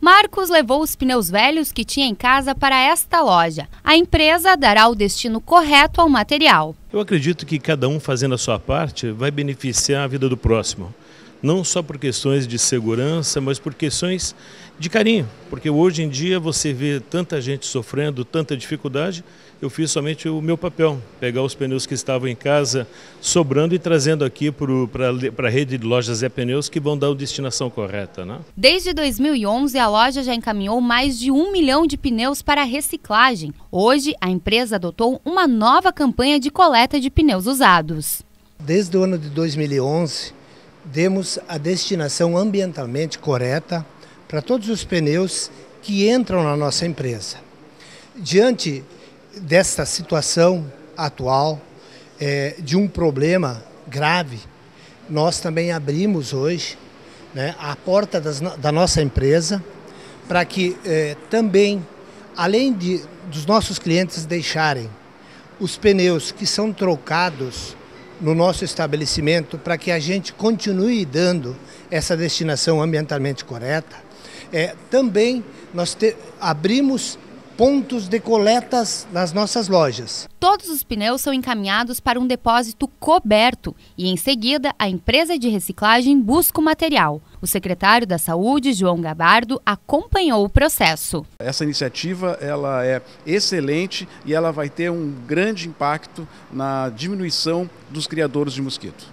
Marcos levou os pneus velhos que tinha em casa para esta loja. A empresa dará o destino correto ao material. Eu acredito que cada um fazendo a sua parte vai beneficiar a vida do próximo não só por questões de segurança, mas por questões de carinho, porque hoje em dia você vê tanta gente sofrendo, tanta dificuldade, eu fiz somente o meu papel, pegar os pneus que estavam em casa sobrando e trazendo aqui para a rede de lojas Zé Pneus que vão dar a destinação correta. Né? Desde 2011, a loja já encaminhou mais de um milhão de pneus para reciclagem. Hoje, a empresa adotou uma nova campanha de coleta de pneus usados. Desde o ano de 2011, demos a destinação ambientalmente correta para todos os pneus que entram na nossa empresa. Diante desta situação atual, é, de um problema grave, nós também abrimos hoje né, a porta das, da nossa empresa para que é, também, além de, dos nossos clientes deixarem os pneus que são trocados no nosso estabelecimento para que a gente continue dando essa destinação ambientalmente correta. É, também nós te, abrimos pontos de coletas nas nossas lojas. Todos os pneus são encaminhados para um depósito coberto e, em seguida, a empresa de reciclagem busca o material. O secretário da Saúde, João Gabardo, acompanhou o processo. Essa iniciativa ela é excelente e ela vai ter um grande impacto na diminuição dos criadores de mosquito.